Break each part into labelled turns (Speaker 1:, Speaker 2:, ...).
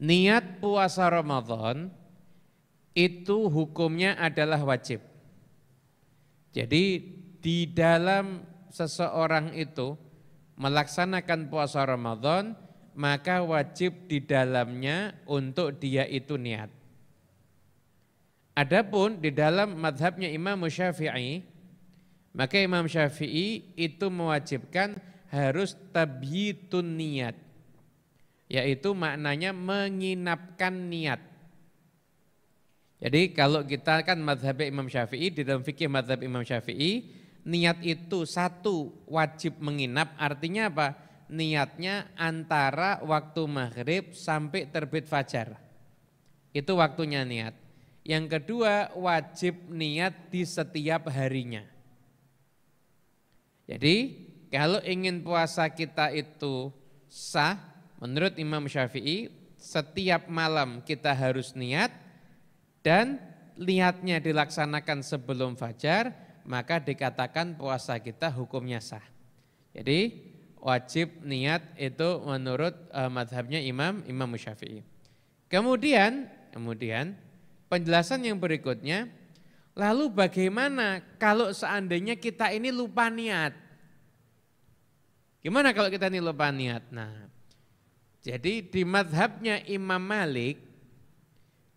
Speaker 1: niat puasa Ramadan itu hukumnya adalah wajib. Jadi di dalam seseorang itu melaksanakan puasa Ramadan, maka wajib di dalamnya untuk dia itu niat. Adapun di dalam madhabnya Imam Syafi'i, maka Imam Syafi'i itu mewajibkan harus tabyitun niat yaitu maknanya menginapkan niat. Jadi kalau kita kan madhab Imam Syafi'i, di dalam fikih madhab Imam Syafi'i, niat itu satu wajib menginap, artinya apa? Niatnya antara waktu maghrib sampai terbit fajar. Itu waktunya niat. Yang kedua wajib niat di setiap harinya. Jadi kalau ingin puasa kita itu sah, Menurut Imam Syafi'i, setiap malam kita harus niat dan niatnya dilaksanakan sebelum fajar, maka dikatakan puasa kita hukumnya sah. Jadi wajib niat itu menurut uh, madhabnya Imam Imam Syafi'i. Kemudian, kemudian penjelasan yang berikutnya, lalu bagaimana kalau seandainya kita ini lupa niat? Gimana kalau kita ini lupa niat? Nah, jadi di madhabnya Imam Malik,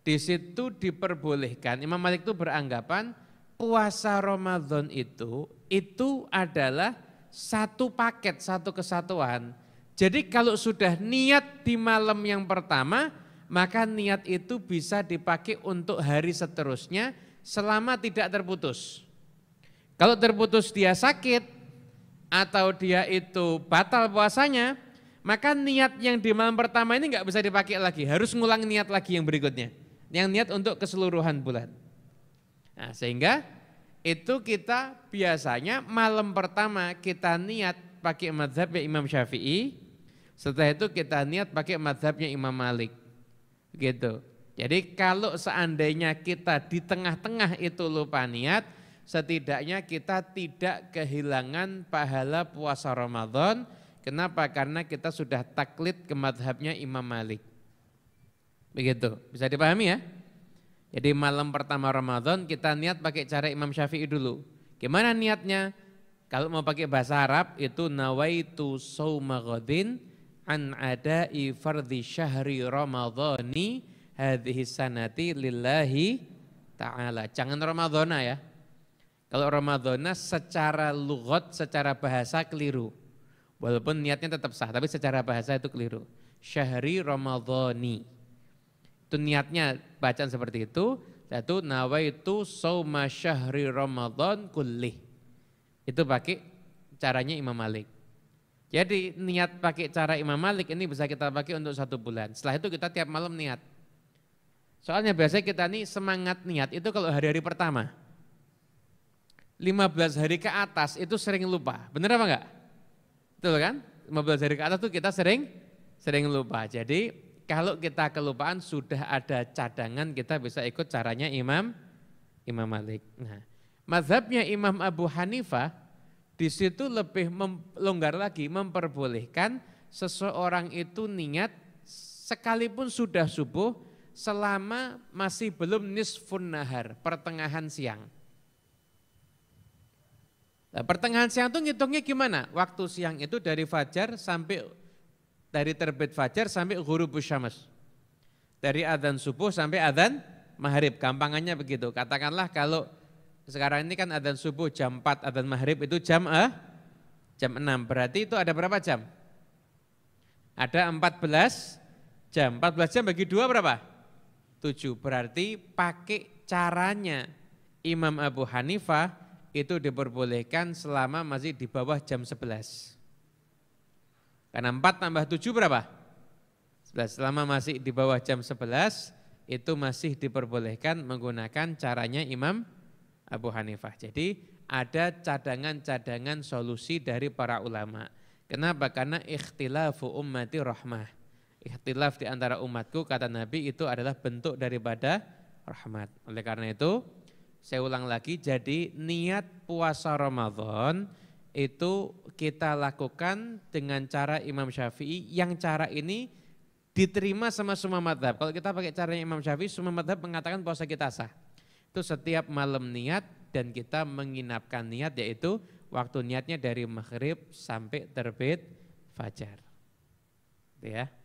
Speaker 1: di situ diperbolehkan. Imam Malik itu beranggapan puasa Ramadan itu, itu adalah satu paket, satu kesatuan. Jadi kalau sudah niat di malam yang pertama, maka niat itu bisa dipakai untuk hari seterusnya selama tidak terputus. Kalau terputus dia sakit atau dia itu batal puasanya, maka niat yang di malam pertama ini nggak bisa dipakai lagi, harus ngulang niat lagi yang berikutnya. Yang niat untuk keseluruhan bulan. Nah, sehingga itu kita biasanya malam pertama kita niat pakai madhabnya Imam Syafi'i, setelah itu kita niat pakai madhabnya Imam Malik. Gitu. Jadi kalau seandainya kita di tengah-tengah itu lupa niat, setidaknya kita tidak kehilangan pahala puasa Ramadan, Kenapa? Karena kita sudah taklid ke madhabnya Imam Malik. Begitu, bisa dipahami ya? Jadi malam pertama Ramadan kita niat pakai cara Imam Syafi'i dulu. Gimana niatnya? Kalau mau pakai bahasa Arab itu nawaitu sawma ghadin an ada'i fardhi syahri ramadhani hadhihi sanati lillahi ta'ala. Jangan Ramadhana ya. Kalau Ramadhana secara lugot, secara bahasa keliru. Walaupun niatnya tetap sah, tapi secara bahasa itu keliru. Syahri Ramadhani. Itu niatnya bacaan seperti itu. Yaitu nawaitu sawma syahri Ramadhan kullih. Itu pakai caranya Imam Malik. Jadi niat pakai cara Imam Malik ini bisa kita pakai untuk satu bulan. Setelah itu kita tiap malam niat. Soalnya biasanya kita nih semangat niat itu kalau hari-hari pertama. 15 hari ke atas itu sering lupa. Bener apa enggak? Betul kan? 15 hari ke atas tuh kita sering sering lupa. Jadi kalau kita kelupaan sudah ada cadangan kita bisa ikut caranya Imam Imam Malik. Nah, mazhabnya Imam Abu Hanifah di situ lebih longgar lagi memperbolehkan seseorang itu niat sekalipun sudah subuh selama masih belum nisfun nahar, pertengahan siang. Nah, pertengahan siang itu ngitungnya gimana? Waktu siang itu dari fajar sampai dari terbit fajar sampai guru syams. Dari adzan subuh sampai adzan maghrib. Gampangannya begitu. Katakanlah kalau sekarang ini kan adzan subuh jam 4, adzan maghrib itu jam eh, jam 6. Berarti itu ada berapa jam? Ada 14 jam. 14 jam bagi dua berapa? 7. Berarti pakai caranya Imam Abu Hanifah itu diperbolehkan selama masih di bawah jam 11. Karena 4 tambah 7 berapa? 11. Selama masih di bawah jam 11 itu masih diperbolehkan menggunakan caranya Imam Abu Hanifah. Jadi ada cadangan-cadangan solusi dari para ulama. Kenapa? Karena ikhtilafu ummati rahmah. Ikhtilaf di antara umatku kata Nabi itu adalah bentuk daripada rahmat. Oleh karena itu saya ulang lagi, jadi niat puasa Ramadan itu kita lakukan dengan cara Imam Syafi'i yang cara ini diterima sama semua madhab. Kalau kita pakai caranya Imam Syafi'i, semua madhab mengatakan puasa kita sah. Itu setiap malam niat dan kita menginapkan niat yaitu waktu niatnya dari maghrib sampai terbit fajar. Gitu ya.